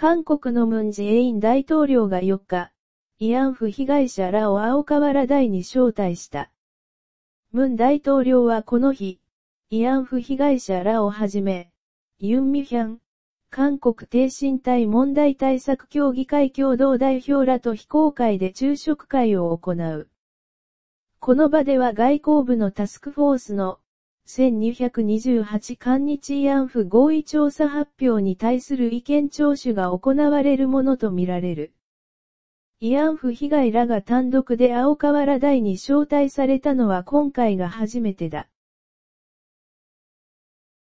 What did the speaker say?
韓国のムンジェイン大統領が4日、慰安婦被害者らを青河原台に招待した。ムン大統領はこの日、慰安婦被害者らをはじめ、ユンミヒャン、韓国低身体問題対策協議会共同代表らと非公開で昼食会を行う。この場では外交部のタスクフォースの、1228韓日慰安婦合意調査発表に対する意見聴取が行われるものとみられる。慰安婦被害らが単独で青河原台に招待されたのは今回が初めてだ。